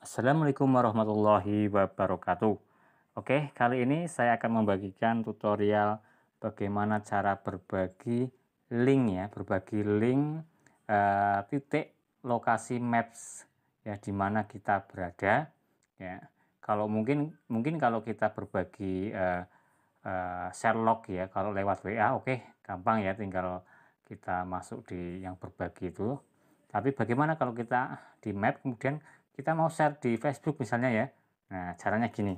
Assalamualaikum warahmatullahi wabarakatuh. Oke, kali ini saya akan membagikan tutorial bagaimana cara berbagi link ya, berbagi link eh, titik lokasi maps ya di mana kita berada ya. Kalau mungkin mungkin kalau kita berbagi uh, uh, share log ya, kalau lewat WA oke, gampang ya tinggal kita masuk di yang berbagi itu. Tapi bagaimana kalau kita di map kemudian kita mau share di Facebook misalnya ya nah caranya gini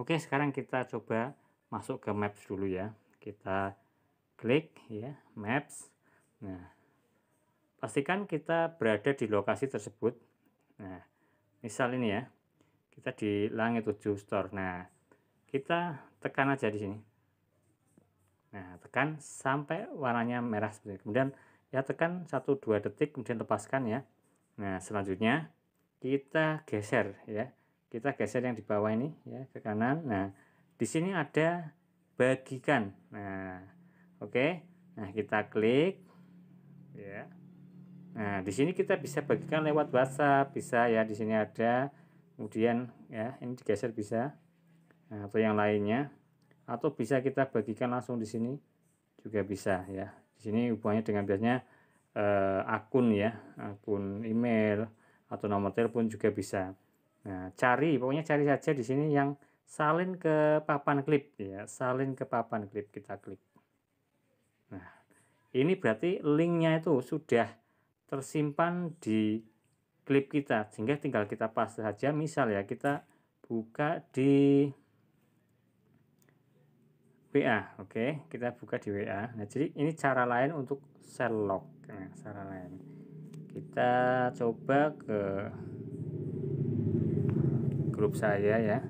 oke sekarang kita coba masuk ke Maps dulu ya kita klik ya Maps nah pastikan kita berada di lokasi tersebut nah misal ini ya kita di langit 7 store nah kita tekan aja di sini nah tekan sampai warnanya merah seperti ini. kemudian ya tekan 1-2 detik kemudian lepaskan ya nah selanjutnya kita geser ya kita geser yang di bawah ini ya ke kanan nah di sini ada bagikan nah oke okay. nah kita klik ya nah di sini kita bisa bagikan lewat WhatsApp bisa ya di sini ada kemudian ya ini digeser bisa nah, atau yang lainnya atau bisa kita bagikan langsung di sini juga bisa ya di sini hubungannya dengan biasanya eh, akun ya akun email atau nomor telepon juga bisa. Nah, cari pokoknya cari saja di sini yang salin ke papan klip ya, salin ke papan klip kita klik. Nah, ini berarti linknya itu sudah tersimpan di klip kita sehingga tinggal kita paste saja misal ya kita buka di WA, oke, kita buka di WA. Nah, jadi ini cara lain untuk sell log, nah, cara lain kita coba ke grup saya ya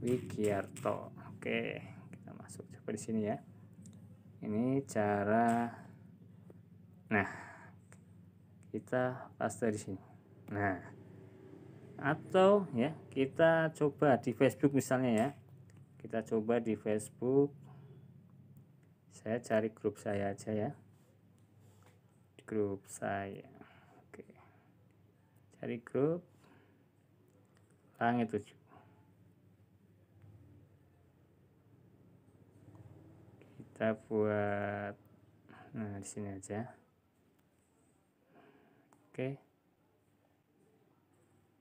Wikiarto oke kita masuk coba di sini ya ini cara nah kita paste di sini nah atau ya kita coba di Facebook misalnya ya kita coba di Facebook saya cari grup saya aja ya grup saya oke cari grup langit 7 kita buat nah di sini aja oke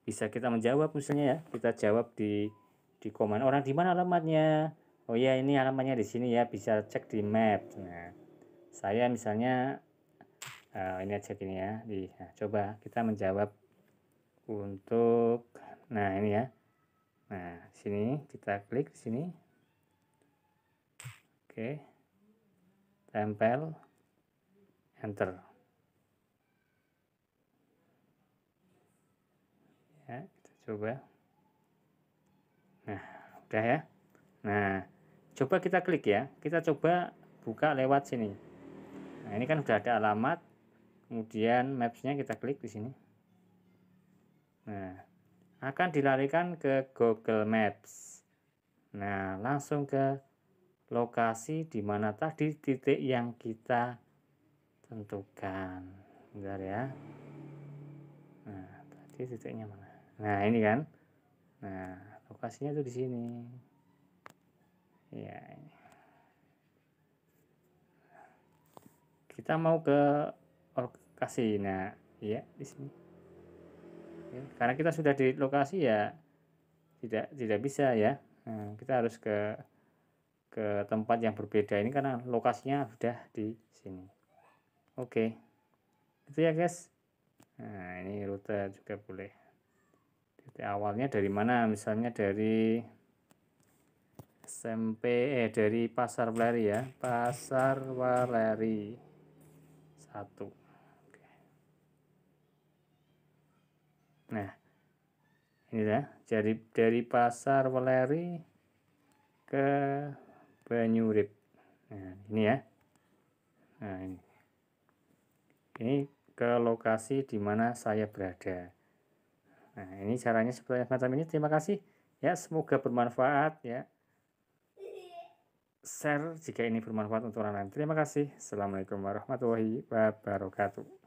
bisa kita menjawab misalnya ya kita jawab di di komen orang di mana alamatnya oh ya ini alamatnya di sini ya bisa cek di map nah saya misalnya uh, ini aja gini ya di nah, coba kita menjawab untuk nah ini ya nah sini kita klik sini oke tempel enter ya kita coba nah udah ya nah coba kita klik ya kita coba buka lewat sini nah ini kan sudah ada alamat kemudian mapsnya kita klik di sini nah akan dilarikan ke Google Maps nah langsung ke lokasi di mana tadi titik yang kita tentukan bentar ya nah tadi titiknya mana nah ini kan nah lokasinya tuh di sini ya ini kita mau ke lokasi oh, nah ya di sini ya, karena kita sudah di lokasi ya tidak tidak bisa ya nah, kita harus ke ke tempat yang berbeda ini karena lokasinya sudah di sini oke okay. itu ya guys nah ini rute juga boleh titik awalnya dari mana misalnya dari SMP eh dari Pasar Waleri ya Pasar Waleri satu Nah, ini ya, dari dari pasar Weleri ke Banyurip. Nah, ini ya. Nah, ini. Ini ke lokasi di mana saya berada. Nah, ini caranya seperti macam ini. Terima kasih ya, semoga bermanfaat ya. Share jika ini bermanfaat untuk orang lain. Terima kasih. Assalamualaikum warahmatullahi wabarakatuh.